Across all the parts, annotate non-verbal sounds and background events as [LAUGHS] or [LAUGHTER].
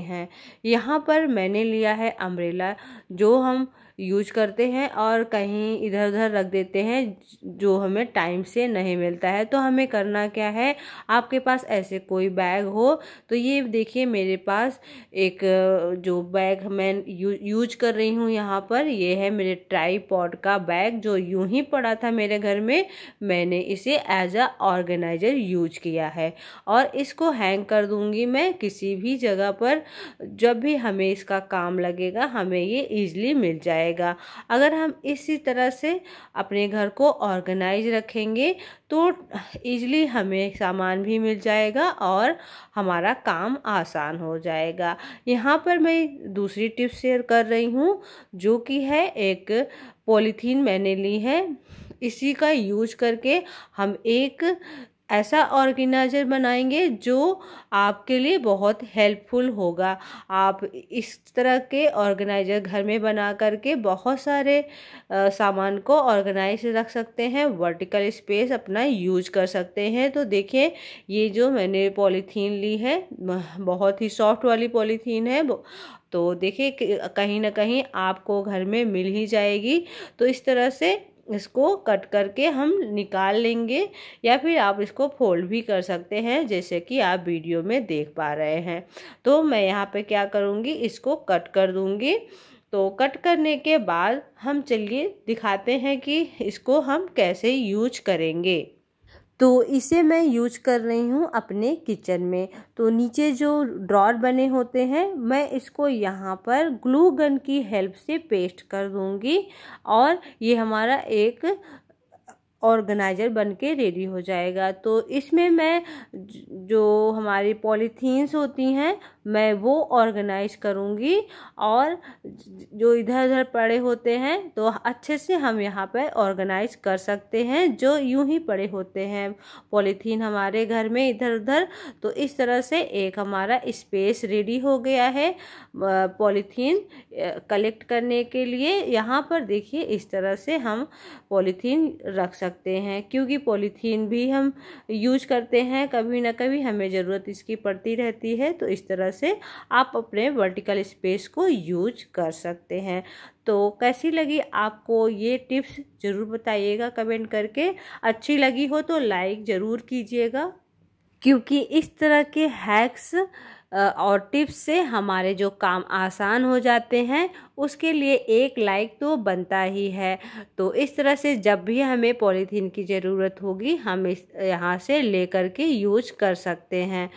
हैं यहाँ पर मैंने लिया है अम्ब्रेला जो हम यूज करते हैं और कहीं इधर उधर रख देते हैं जो हमें टाइम से नहीं मिलता है तो हमें करना क्या है आपके पास ऐसे कोई बैग हो तो ये देखिए मेरे पास एक जो बैग मैं यू, यूज कर रही हूँ यहाँ पर ये है मेरे ट्राई का बैग जो यूं ही पड़ा था मेरे घर में मैंने इसे एज अ ऑर्गेनाइज़र यूज किया है और इसको हैंग कर दूँगी मैं किसी भी जगह पर जब भी हमें इसका काम लगेगा हमें ये ईजिली मिल जाएगा जाएगा अगर हम इसी तरह से अपने घर को ऑर्गेनाइज रखेंगे तो ईजली हमें सामान भी मिल जाएगा और हमारा काम आसान हो जाएगा यहाँ पर मैं दूसरी टिप्स शेयर कर रही हूँ जो कि है एक पॉलीथीन मैंने ली है इसी का यूज करके हम एक ऐसा ऑर्गेनाइजर बनाएंगे जो आपके लिए बहुत हेल्पफुल होगा आप इस तरह के ऑर्गेनाइजर घर में बना करके बहुत सारे आ, सामान को ऑर्गेनाइज रख सकते हैं वर्टिकल स्पेस अपना यूज कर सकते हैं तो देखिए ये जो मैंने पॉलीथीन ली है बहुत ही सॉफ्ट वाली पॉलीथीन है तो देखिए कहीं ना कहीं आपको घर में मिल ही जाएगी तो इस तरह से इसको कट करके हम निकाल लेंगे या फिर आप इसको फोल्ड भी कर सकते हैं जैसे कि आप वीडियो में देख पा रहे हैं तो मैं यहाँ पे क्या करूँगी इसको कट कर दूँगी तो कट करने के बाद हम चलिए दिखाते हैं कि इसको हम कैसे यूज करेंगे तो इसे मैं यूज कर रही हूँ अपने किचन में तो नीचे जो ड्रॉर बने होते हैं मैं इसको यहाँ पर ग्लू गन की हेल्प से पेस्ट कर दूँगी और ये हमारा एक ऑर्गेनाइज़र बन के रेडी हो जाएगा तो इसमें मैं जो हमारी पॉलीथीन्स होती हैं मैं वो ऑर्गेनाइज करूँगी और जो इधर उधर पड़े होते हैं तो अच्छे से हम यहाँ पर ऑर्गेनाइज कर सकते हैं जो यूं ही पड़े होते हैं पॉलीथीन हमारे घर में इधर उधर तो इस तरह से एक हमारा स्पेस रेडी हो गया है पॉलीथीन कलेक्ट करने के लिए यहाँ पर देखिए इस तरह से हम पॉलीथीन रख सकते सकते हैं क्योंकि पॉलीथीन भी हम यूज करते हैं कभी ना कभी हमें ज़रूरत इसकी पड़ती रहती है तो इस तरह से आप अपने वर्टिकल स्पेस को यूज कर सकते हैं तो कैसी लगी आपको ये टिप्स ज़रूर बताइएगा कमेंट करके अच्छी लगी हो तो लाइक ज़रूर कीजिएगा क्योंकि इस तरह के हैक्स और टिप्स से हमारे जो काम आसान हो जाते हैं उसके लिए एक लाइक तो बनता ही है तो इस तरह से जब भी हमें पॉलीथीन की ज़रूरत होगी हम इस यहाँ से लेकर के यूज कर सकते हैं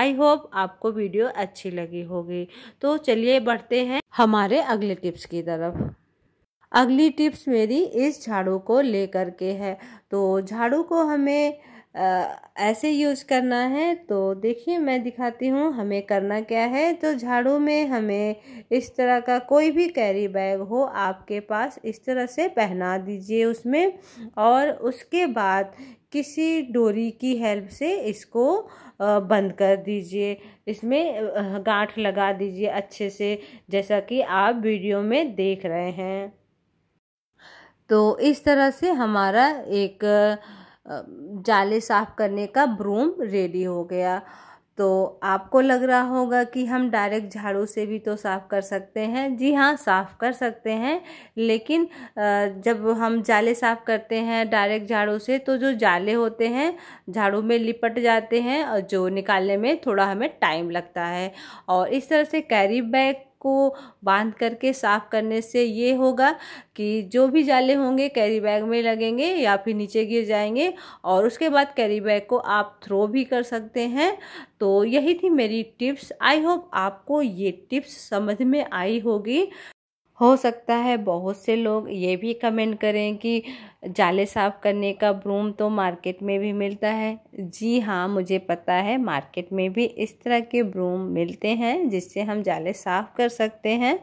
आई होप आपको वीडियो अच्छी लगी होगी तो चलिए बढ़ते हैं हमारे अगले टिप्स की तरफ अगली टिप्स मेरी इस झाड़ू को लेकर के है तो झाड़ू को हमें ऐसे यूज करना है तो देखिए मैं दिखाती हूँ हमें करना क्या है तो झाड़ू में हमें इस तरह का कोई भी कैरी बैग हो आपके पास इस तरह से पहना दीजिए उसमें और उसके बाद किसी डोरी की हेल्प से इसको बंद कर दीजिए इसमें गांठ लगा दीजिए अच्छे से जैसा कि आप वीडियो में देख रहे हैं तो इस तरह से हमारा एक जाले साफ़ करने का ब्रूम रेडी हो गया तो आपको लग रहा होगा कि हम डायरेक्ट झाड़ू से भी तो साफ़ कर सकते हैं जी हाँ साफ़ कर सकते हैं लेकिन जब हम जाले साफ़ करते हैं डायरेक्ट झाड़ू से तो जो जाले होते हैं झाड़ू में लिपट जाते हैं और जो निकालने में थोड़ा हमें टाइम लगता है और इस तरह से कैरी बैग को बांध करके साफ़ करने से ये होगा कि जो भी जाले होंगे कैरी बैग में लगेंगे या फिर नीचे गिर जाएंगे और उसके बाद कैरी बैग को आप थ्रो भी कर सकते हैं तो यही थी मेरी टिप्स आई होप आपको ये टिप्स समझ में आई होगी हो सकता है बहुत से लोग ये भी कमेंट करें कि जाले साफ़ करने का ब्रूम तो मार्केट में भी मिलता है जी हाँ मुझे पता है मार्केट में भी इस तरह के ब्रूम मिलते हैं जिससे हम जाले साफ़ कर सकते हैं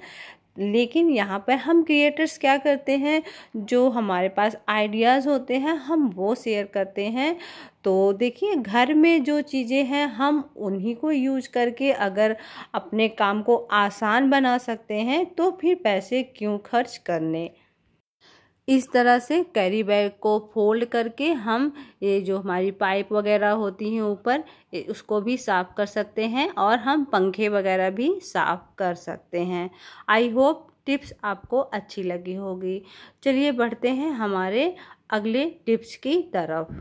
लेकिन यहाँ पर हम क्रिएटर्स क्या करते हैं जो हमारे पास आइडियाज़ होते हैं हम वो शेयर करते हैं तो देखिए घर में जो चीज़ें हैं हम उन्हीं को यूज करके अगर अपने काम को आसान बना सकते हैं तो फिर पैसे क्यों खर्च करने इस तरह से कैरी बैग को फोल्ड करके हम ये जो हमारी पाइप वगैरह होती हैं ऊपर उसको भी साफ़ कर सकते हैं और हम पंखे वगैरह भी साफ़ कर सकते हैं आई होप टिप्स आपको अच्छी लगी होगी चलिए बढ़ते हैं हमारे अगले टिप्स की तरफ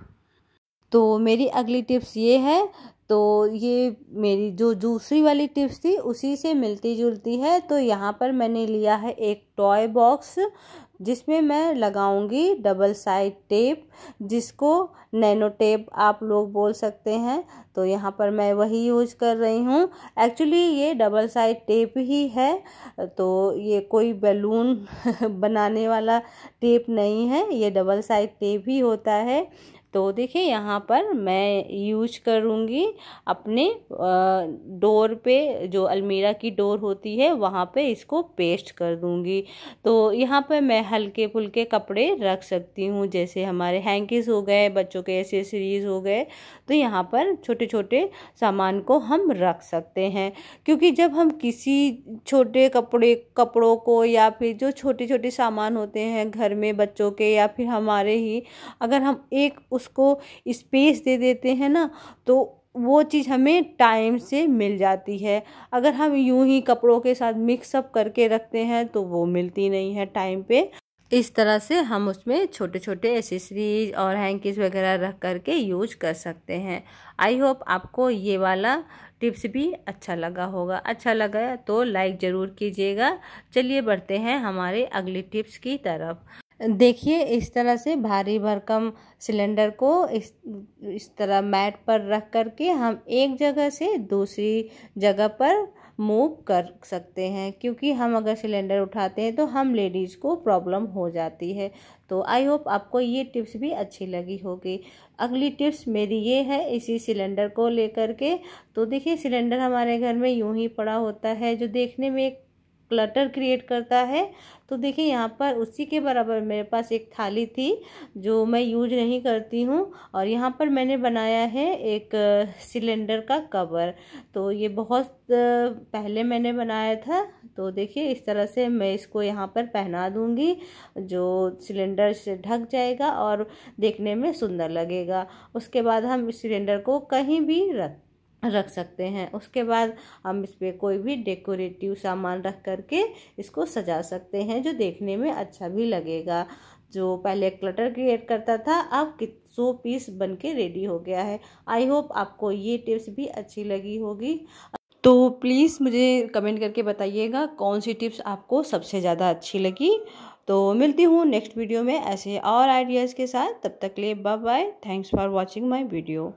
तो मेरी अगली टिप्स ये है तो ये मेरी जो दूसरी वाली टिप्स थी उसी से मिलती जुलती है तो यहाँ पर मैंने लिया है एक टॉय बॉक्स जिसमें मैं लगाऊंगी डबल साइड टेप जिसको नैनो टेप आप लोग बोल सकते हैं तो यहाँ पर मैं वही यूज कर रही हूँ एक्चुअली ये डबल साइड टेप ही है तो ये कोई बैलून [LAUGHS] बनाने वाला टेप नहीं है ये डबल साइड टेप ही होता है तो देखिए यहाँ पर मैं यूज करूँगी अपने डोर पे जो अलमीरा की डोर होती है वहाँ पे इसको पेस्ट कर दूँगी तो यहाँ पे मैं हल्के फुल्के कपड़े रख सकती हूँ जैसे हमारे हैंकिस हो गए बच्चों के एसेसरीज़ हो गए तो यहाँ पर छोटे छोटे सामान को हम रख सकते हैं क्योंकि जब हम किसी छोटे कपड़े कपड़ों को या फिर जो छोटे छोटे सामान होते हैं घर में बच्चों के या फिर हमारे ही अगर हम एक उसको स्पेस दे देते हैं ना तो वो चीज़ हमें टाइम से मिल जाती है अगर हम यूं ही कपड़ों के साथ मिक्सअप करके रखते हैं तो वो मिलती नहीं है टाइम पे इस तरह से हम उसमें छोटे छोटे एसेसरीज और हैंकिस वगैरह रख करके यूज कर सकते हैं आई होप आपको ये वाला टिप्स भी अच्छा लगा होगा अच्छा लगा तो लाइक ज़रूर कीजिएगा चलिए बढ़ते हैं हमारे अगले टिप्स की तरफ देखिए इस तरह से भारी भरकम सिलेंडर को इस इस तरह मैट पर रख कर के हम एक जगह से दूसरी जगह पर मूव कर सकते हैं क्योंकि हम अगर सिलेंडर उठाते हैं तो हम लेडीज़ को प्रॉब्लम हो जाती है तो आई होप आपको ये टिप्स भी अच्छी लगी होगी अगली टिप्स मेरी ये है इसी सिलेंडर को लेकर के तो देखिए सिलेंडर हमारे घर में यूं ही पड़ा होता है जो देखने में एक क्लटर क्रिएट करता है तो देखिए यहाँ पर उसी के बराबर मेरे पास एक थाली थी जो मैं यूज नहीं करती हूँ और यहाँ पर मैंने बनाया है एक सिलेंडर का कवर तो ये बहुत पहले मैंने बनाया था तो देखिए इस तरह से मैं इसको यहाँ पर पहना दूँगी जो सिलेंडर से ढक जाएगा और देखने में सुंदर लगेगा उसके बाद हम इस सिलेंडर को कहीं भी रख रख सकते हैं उसके बाद हम इस पर कोई भी डेकोरेटिव सामान रख करके इसको सजा सकते हैं जो देखने में अच्छा भी लगेगा जो पहले क्लटर क्रिएट करता था अब सौ पीस बन के रेडी हो गया है आई होप आपको ये टिप्स भी अच्छी लगी होगी तो प्लीज़ मुझे कमेंट करके बताइएगा कौन सी टिप्स आपको सबसे ज़्यादा अच्छी लगी तो मिलती हूँ नेक्स्ट वीडियो में ऐसे और आइडियाज़ के साथ तब तक ले bye bye thanks for watching my video